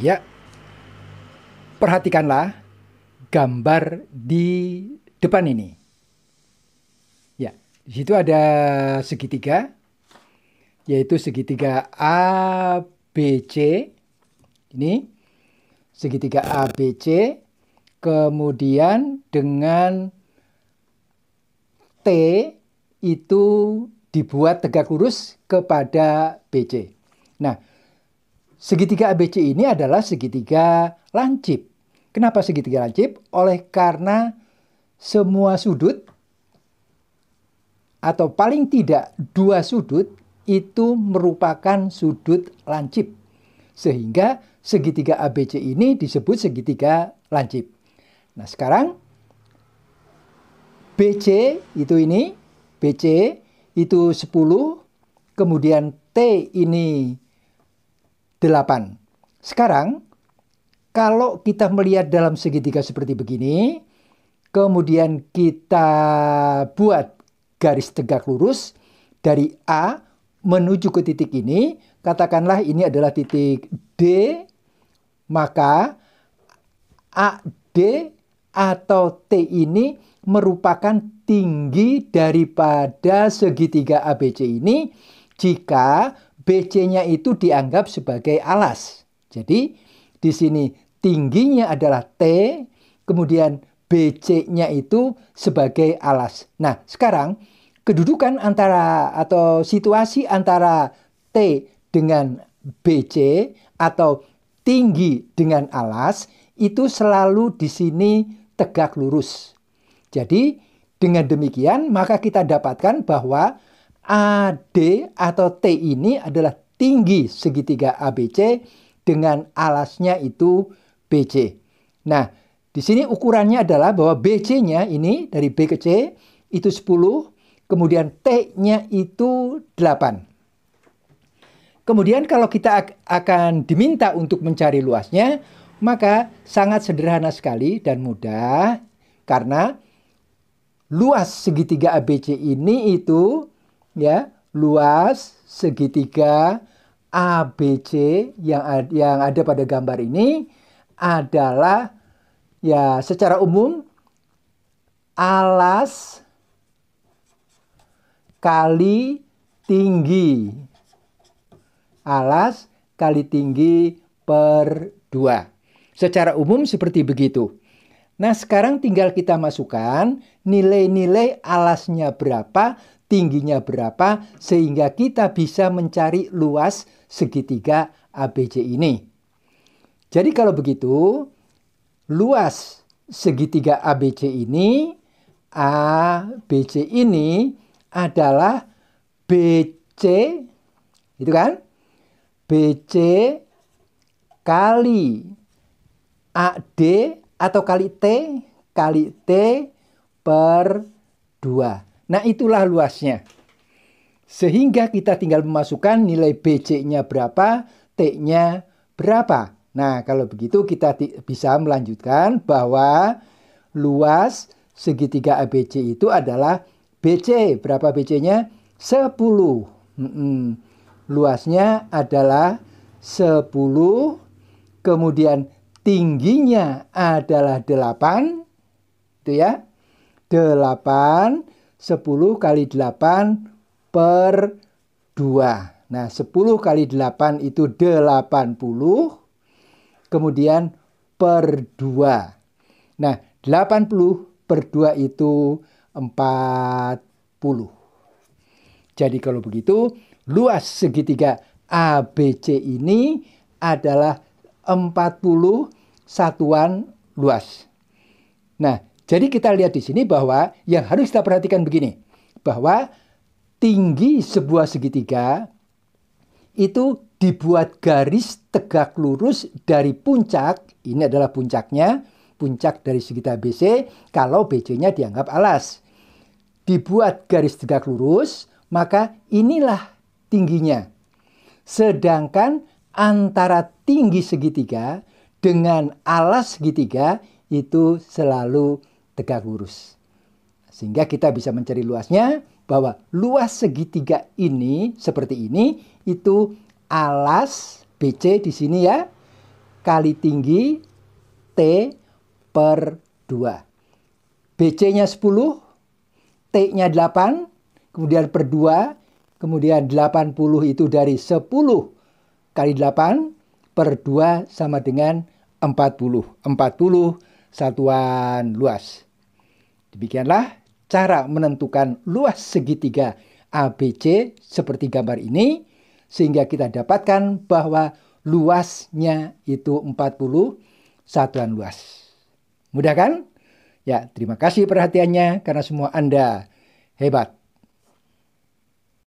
Ya. Perhatikanlah gambar di depan ini. Ya, di situ ada segitiga yaitu segitiga ABC. Ini segitiga ABC kemudian dengan T itu dibuat tegak lurus kepada BC. Nah, Segitiga ABC ini adalah segitiga lancip. Kenapa segitiga lancip? Oleh karena semua sudut atau paling tidak dua sudut itu merupakan sudut lancip. Sehingga segitiga ABC ini disebut segitiga lancip. Nah, sekarang BC itu ini, BC itu 10, kemudian T ini 8. Sekarang, kalau kita melihat dalam segitiga seperti begini, kemudian kita buat garis tegak lurus dari A menuju ke titik ini, katakanlah ini adalah titik D, maka AD atau T ini merupakan tinggi daripada segitiga ABC ini jika BC-nya itu dianggap sebagai alas. Jadi di sini tingginya adalah T, kemudian BC-nya itu sebagai alas. Nah, sekarang kedudukan antara atau situasi antara T dengan BC atau tinggi dengan alas itu selalu di sini tegak lurus. Jadi dengan demikian maka kita dapatkan bahwa AD atau T ini adalah tinggi segitiga ABC dengan alasnya itu BC. Nah, di sini ukurannya adalah bahwa BC-nya ini dari B ke C itu 10, kemudian T-nya itu 8. Kemudian kalau kita akan diminta untuk mencari luasnya, maka sangat sederhana sekali dan mudah karena luas segitiga ABC ini itu ya luas segitiga ABC yang ada, yang ada pada gambar ini adalah ya secara umum alas kali tinggi alas kali tinggi per 2 secara umum seperti begitu Nah, sekarang tinggal kita masukkan nilai-nilai alasnya berapa tingginya berapa sehingga kita bisa mencari luas segitiga ABC ini. Jadi kalau begitu, luas segitiga ABC ini ABC ini adalah BC itu kan? BC kali AD atau kali T kali T per 2. Nah itulah luasnya. Sehingga kita tinggal memasukkan nilai BC-nya berapa, T-nya berapa. Nah kalau begitu kita bisa melanjutkan bahwa luas segitiga ABC itu adalah BC. Berapa BC-nya? 10. Hmm -hmm. Luasnya adalah 10. Kemudian tingginya adalah 8. Itu ya. 8 10 kali 8 per 2. Nah, 10 kali 8 itu 80, kemudian per 2. Nah, 80 per 2 itu 40. Jadi kalau begitu, luas segitiga ABC ini adalah 40 satuan luas. Nah, jadi kita lihat di sini bahwa yang harus kita perhatikan begini, bahwa tinggi sebuah segitiga itu dibuat garis tegak lurus dari puncak, ini adalah puncaknya, puncak dari segitiga BC kalau BC-nya dianggap alas. Dibuat garis tegak lurus, maka inilah tingginya. Sedangkan antara tinggi segitiga dengan alas segitiga itu selalu tegak lurus. Sehingga kita bisa mencari luasnya bahwa luas segitiga ini seperti ini itu alas BC di sini ya kali tinggi T per 2. BC-nya 10, T-nya 8, kemudian per 2, kemudian 80 itu dari 10 kali 8 per 2 sama dengan 40. 40 satuan luas. Demikianlah cara menentukan luas segitiga ABC seperti gambar ini sehingga kita dapatkan bahwa luasnya itu 40 satuan luas. Mudah kan? Ya, terima kasih perhatiannya karena semua Anda hebat.